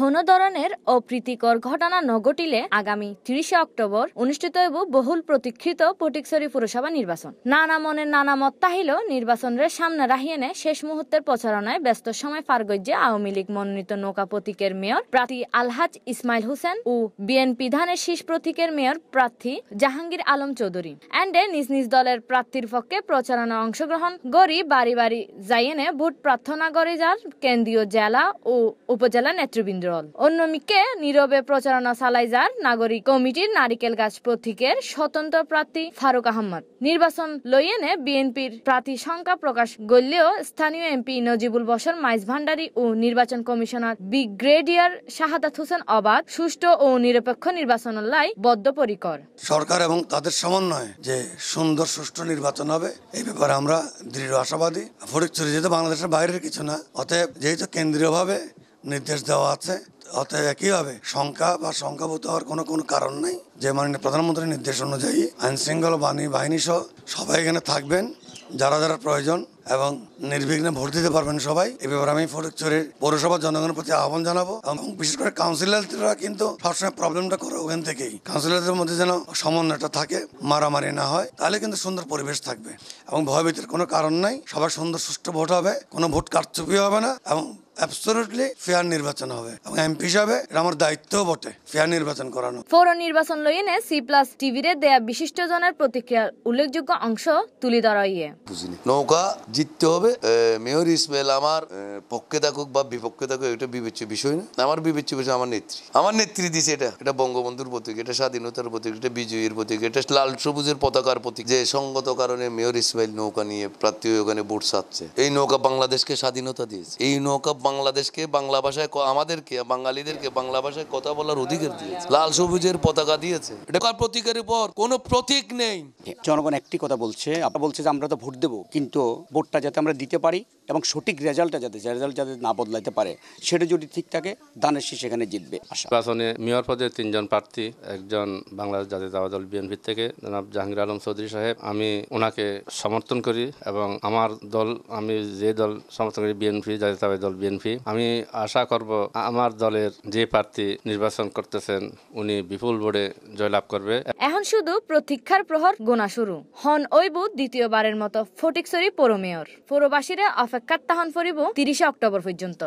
হন ধরনের অপ্রীতিকর ঘটনা ঘটিলে আগামী তিরিশে অক্টোবর অনুষ্ঠিত হইব বহুল প্রতীক্ষিত পটিকসরি পুরসভা নির্বাচন নানা মনের নানা মত তাহিল নির্বাচনের সামনে রাহিয়ে শেষ মুহূর্তের প্রচারণায় ব্যস্ত সময় ফারগজ্জে আওয়ামী লীগ মনোনীত নৌকা প্রতীকের মেয়র প্রার্থী আলহাজ ইসমাইল হোসেন ও বিএনপি ধানের শীষ প্রতীকের মেয়র প্রার্থী জাহাঙ্গীর আলম চৌধুরী অ্যান্ডে নিজ নিজ দলের প্রার্থীর পক্ষে প্রচারণায় অংশগ্রহণ গড়ি বাড়ি বাড়ি যাইয়েনে ভোট প্রার্থনা করে যার কেন্দ্রীয় জেলা ও উপজেলা নেতৃবৃন্দ নিরল অন্যমিকে নীরবে প্রচারণা চালাই যান নাগরিক কমিটির নারিকেল গাছ প্রতীকের স্বতন্ত্র প্রার্থী ফারুক আহমদ নির্বাচন লইয়েনে বিএনপির প্রার্থী শঙ্কা প্রকাশ করলেও স্থানীয় এমপি নজিবুল বসর মাইজ ভান্ডারী ও নির্বাচন কমিশনার ব্রিগ্রেডিয়ার শাহাদাত হোসেন অবাদ সুষ্ঠু ও নিরপেক্ষ নির্বাচন লাই বদ্ধপরিকর সরকার এবং তাদের সমন্বয়ে যে সুন্দর সুষ্ঠু নির্বাচন হবে এই ব্যাপারে আমরা দৃঢ় আশাবাদী ফটিকচুরি যেহেতু বাংলাদেশের বাইরের কিছু না অতএব যেহেতু কেন্দ্রীয়ভাবে নির্দেশ দেওয়া আছে অতএব একইভাবে শঙ্কা বা শঙ্কাভূত হওয়ার কোনো কোনো কারণ নেই যে মাননীয় প্রধানমন্ত্রীর নির্দেশ অনুযায়ী আইন শৃঙ্খলা বাহিনী বাহিনী সহ সবাই এখানে থাকবেন যারা যারা প্রয়োজন এবং নির্বিঘ্নে ভোট দিতে পারবেন সবাই এ ব্যাপারে আমি ফটিকচুরির পৌরসভা জনগণের প্রতি আহ্বান জানাবো এবং বিশেষ করে কাউন্সিলররা কিন্তু সবসময় প্রবলেমটা করে ওখান থেকেই কাউন্সিলরদের মধ্যে যেন সমন্বয়টা থাকে মারামারি না হয় তাহলে কিন্তু সুন্দর পরিবেশ থাকবে এবং ভয়ভীতির কোনো কারণ নাই সবার সুন্দর সুষ্ঠু ভোট হবে কোনো ভোট কারচুপি হবে না এবং অ্যাবসলুটলি ফেয়ার নির্বাচন হবে এবং এমপি হিসাবে আমার দায়িত্ব বটে ফেয়ার নির্বাচন করানো ফোর নির্বাচন এনে সি প্লাস টিভিরে দেয়া বিশিষ্ট জনের প্রতিক্রিয়ার উল্লেখযোগ্য অংশ তুলে ধরা নৌকা জিততে হবে মেয়র ইসমাইল আমার পক্ষে থাকুক বা বিপক্ষে থাকুক এটা বিবেচ্য বিষয় না আমার বিবেচ্য বিষয় আমার নেত্রী আমার নেত্রী দিছে এটা এটা বঙ্গবন্ধুর প্রতীক এটা স্বাধীনতার প্রতীক এটা বিজয়ীর প্রতীক এটা লাল সবুজের পতাকার প্রতীক যে সঙ্গত কারণে মেয়র ইসমাইল নৌকা নিয়ে প্রার্থী ওখানে ভোট চাচ্ছে এই নৌকা বাংলাদেশকে স্বাধীনতা দিয়েছে এই নৌকা বাংলাদেশকে বাংলা ভাষায় আমাদেরকে বাঙালিদেরকে বাংলা ভাষায় কথা বলার অধিকার দিয়েছে লাল সবুজের পতাকা দিয়েছে এটা প্রতীকের উপর কোনো প্রতীক নেই জনগণ একটি কথা বলছে আপনার বলছে যে আমরা তো ভোট দেবো কিন্তু ভোটটা যাতে আমরা দিতে পারি এবং সঠিক রেজাল্টটা যাতে রেজাল্ট যাতে না বদলাইতে পারে সেটা যদি ঠিক থাকে দানের শেষ এখানে জিতবে নির্বাচনে মেয়র পদে তিনজন প্রার্থী একজন বাংলাদেশ জাতীয় দল বিএনপির থেকে জনাব জাহাঙ্গীর আলম চৌধুরী সাহেব আমি ওনাকে সমর্থন করি এবং আমার দল আমি যে দল সমর্থন করি বিএনপি জাতীয় দল বিএনপি ফি আমি আশা করব আমার দলের যে প্রার্থী নির্বাচন করতেছেন উনি বিপুল ভোটে জয়লাভ করবে এখন শুধু প্রতীক্ষার প্রহর গোনা শুরু হন ওইবু দ্বিতীয়বারের মতো ফটিকসরি পৌর মেয়র পৌরবাসীরা অপেক্ষার তাহন ফরিব তিরিশে অক্টোবর পর্যন্ত